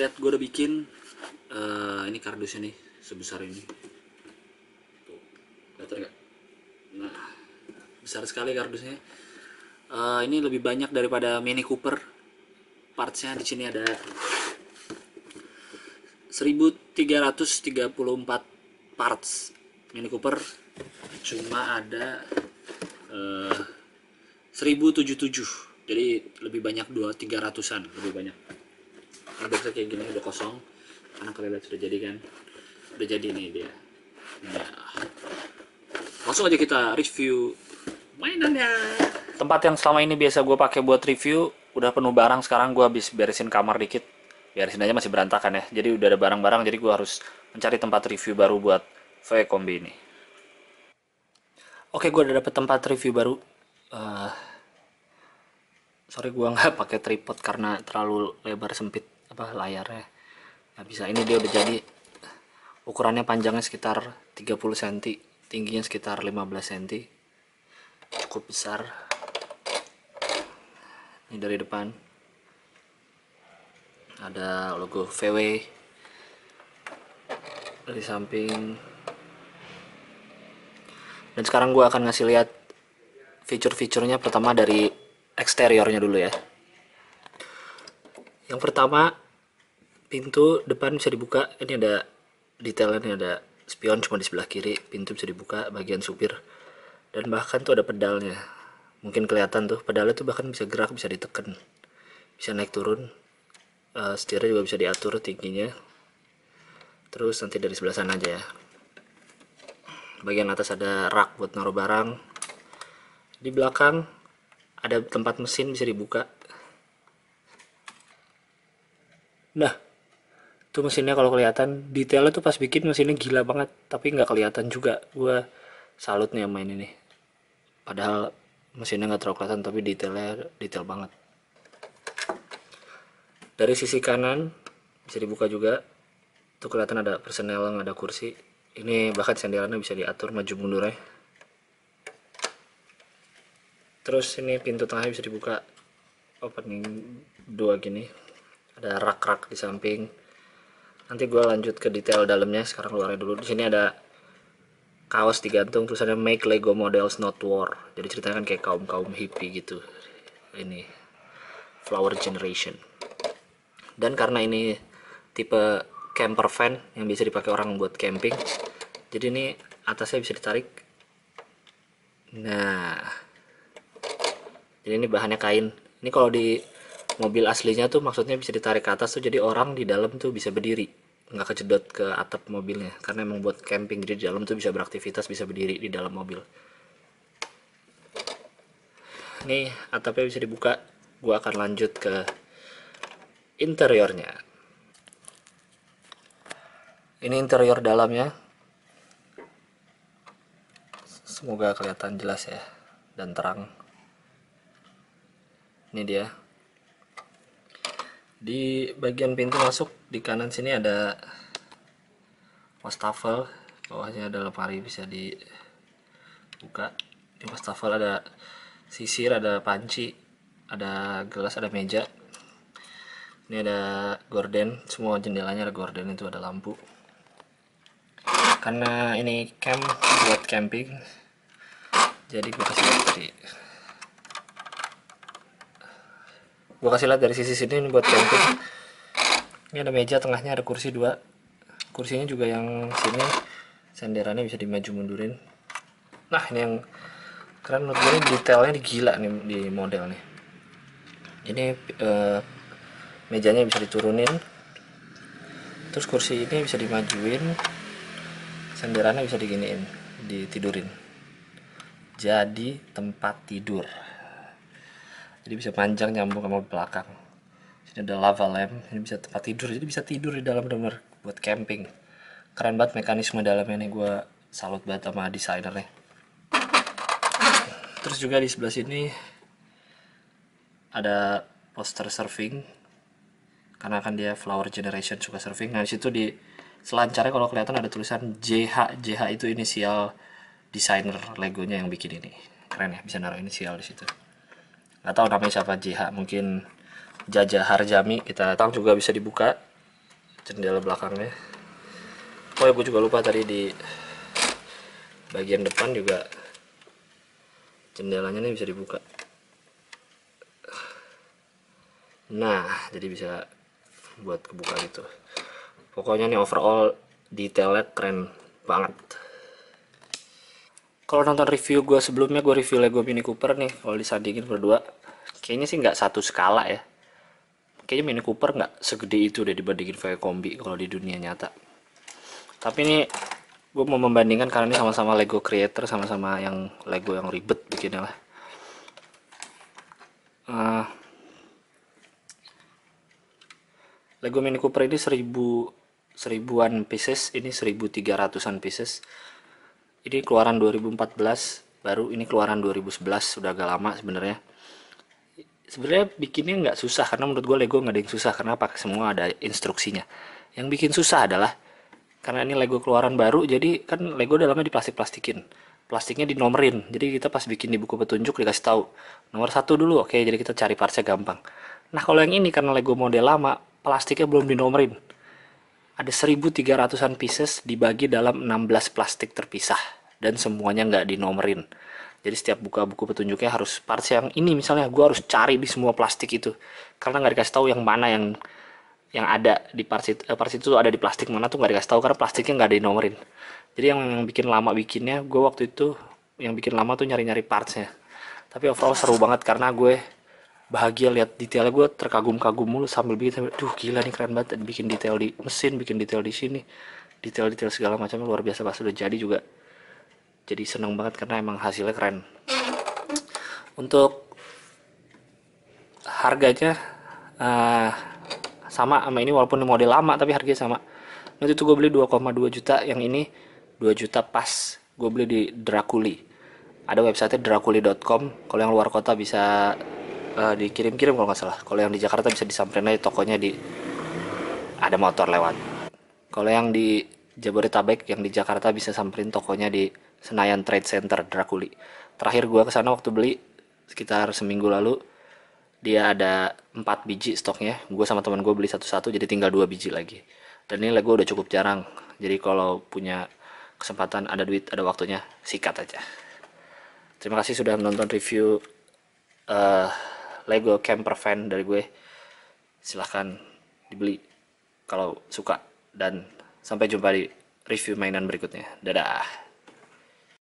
lihat gue udah bikin uh, ini kardusnya nih sebesar ini tuh nah besar sekali kardusnya uh, ini lebih banyak daripada Mini Cooper partsnya di sini ada 1334 parts Mini Cooper cuma ada eh, uh, 1077 jadi lebih banyak dua tiga ratusan lebih banyak ini bisa kayak gini udah kosong karena kalian lihat sudah jadi kan udah jadi nih dia nah, langsung aja kita review mainannya tempat yang selama ini biasa gue pakai buat review udah penuh barang sekarang gue habis beresin kamar dikit beresin aja masih berantakan ya jadi udah ada barang-barang jadi gue harus mencari tempat review baru buat V Kombi ini oke gue udah dapet tempat review baru uh, sorry gue nggak pakai tripod karena terlalu lebar sempit apa layarnya nah bisa ini dia udah jadi ukurannya panjangnya sekitar 30 cm tingginya sekitar 15 cm cukup besar ini dari depan ada logo VW dari samping dan sekarang gue akan ngasih lihat fitur-fiturnya pertama dari eksteriornya dulu ya yang pertama pintu depan bisa dibuka ini ada detailnya ada spion cuma di sebelah kiri pintu bisa dibuka bagian supir dan bahkan tuh ada pedalnya mungkin kelihatan tuh pedalnya tuh bahkan bisa gerak bisa ditekan bisa naik turun uh, setirnya juga bisa diatur tingginya terus nanti dari sebelah sana aja ya bagian atas ada rak buat naruh barang di belakang ada tempat mesin bisa dibuka Nah, tuh mesinnya kalau kelihatan detailnya tuh pas bikin mesinnya gila banget, tapi nggak kelihatan juga. Gua salut nih main ini Padahal mesinnya nggak terlalu kelihatan, tapi detailnya detail banget. Dari sisi kanan bisa dibuka juga. Tuh kelihatan ada persenelan, ada kursi. Ini bahkan senderannya bisa diatur maju mundurnya. Terus ini pintu tengahnya bisa dibuka opening dua gini ada rak-rak di samping nanti gue lanjut ke detail dalamnya sekarang luarnya dulu di sini ada kaos digantung tulisannya make Lego models not war jadi ceritanya kan kayak kaum kaum hippie gitu ini flower generation dan karena ini tipe camper van yang bisa dipakai orang buat camping jadi ini atasnya bisa ditarik nah jadi ini bahannya kain ini kalau di mobil aslinya tuh maksudnya bisa ditarik ke atas tuh jadi orang di dalam tuh bisa berdiri nggak kejedot ke atap mobilnya karena emang buat camping jadi di dalam tuh bisa beraktivitas bisa berdiri di dalam mobil Ini atapnya bisa dibuka gua akan lanjut ke interiornya ini interior dalamnya semoga kelihatan jelas ya dan terang ini dia di bagian pintu masuk di kanan sini ada wastafel bawahnya ada lemari bisa dibuka di wastafel ada sisir ada panci ada gelas ada meja ini ada gorden semua jendelanya ada gorden itu ada lampu karena ini camp buat camping jadi gue kasih gue kasih lihat dari sisi sini ini buat camping gitu. ini ada meja tengahnya ada kursi dua kursinya juga yang sini senderannya bisa dimaju mundurin nah ini yang keren menurut gue detailnya gila nih di model nih ini eh, mejanya bisa diturunin terus kursi ini bisa dimajuin senderannya bisa diginiin ditidurin jadi tempat tidur jadi bisa panjang nyambung sama belakang sini ada lava lamp ini bisa tempat tidur jadi bisa tidur di dalam bener buat camping keren banget mekanisme dalamnya nih gue salut banget sama desainernya terus juga di sebelah sini ada poster surfing karena kan dia flower generation suka surfing nah disitu di selancarnya kalau kelihatan ada tulisan JH JH itu inisial desainer legonya yang bikin ini keren ya bisa naruh inisial di situ nggak tahu namanya siapa JH mungkin Jaja Harjami kita tang juga bisa dibuka jendela belakangnya oh ya gue juga lupa tadi di bagian depan juga jendelanya nih bisa dibuka nah jadi bisa buat kebuka gitu pokoknya nih overall detailnya keren banget kalau nonton review gue sebelumnya gue review Lego Mini Cooper nih kalau disandingin berdua kayaknya sih nggak satu skala ya kayaknya Mini Cooper nggak segede itu deh dibandingin kombi kalau di dunia nyata tapi ini gue mau membandingkan karena ini sama-sama Lego Creator sama-sama yang Lego yang ribet bikinnya lah uh, Lego Mini Cooper ini seribu seribuan pieces ini 1300an pieces ini keluaran 2014 baru ini keluaran 2011 sudah agak lama sebenarnya. Sebenarnya bikinnya nggak susah karena menurut gue Lego nggak ada yang susah karena pakai semua ada instruksinya. Yang bikin susah adalah karena ini Lego keluaran baru jadi kan Lego dalamnya di plastik plastikin plastiknya dinomerin jadi kita pas bikin di buku petunjuk dikasih tahu nomor satu dulu oke jadi kita cari partsnya gampang nah kalau yang ini karena Lego model lama plastiknya belum dinomerin ada 1300-an pieces dibagi dalam 16 plastik terpisah dan semuanya nggak dinomerin. Jadi setiap buka buku petunjuknya harus parts yang ini misalnya gue harus cari di semua plastik itu karena nggak dikasih tahu yang mana yang yang ada di parts itu, eh, parts itu ada di plastik mana tuh nggak dikasih tahu karena plastiknya nggak dinomerin. Jadi yang, yang bikin lama bikinnya gue waktu itu yang bikin lama tuh nyari-nyari partsnya. Tapi overall seru banget karena gue bahagia lihat detailnya gue terkagum-kagum mulu sambil bikin duh gila nih keren banget bikin detail di mesin bikin detail di sini detail-detail segala macam luar biasa pas udah jadi juga jadi seneng banget karena emang hasilnya keren untuk harganya uh, sama sama ini walaupun model lama tapi harganya sama waktu itu gue beli 2,2 juta yang ini 2 juta pas gue beli di Drakuli ada website drakuli.com kalau yang luar kota bisa uh, dikirim-kirim kalau nggak salah kalau yang di Jakarta bisa disamperin aja tokonya di ada motor lewat kalau yang di Jabodetabek yang di Jakarta bisa samperin tokonya di Senayan Trade Center Drakuli terakhir gua sana waktu beli sekitar seminggu lalu dia ada 4 biji stoknya gue sama teman gue beli satu-satu jadi tinggal dua biji lagi dan ini gue udah cukup jarang jadi kalau punya kesempatan ada duit ada waktunya sikat aja terima kasih sudah menonton review uh, Lego camper van dari gue silahkan dibeli kalau suka dan sampai jumpa di review mainan berikutnya dadah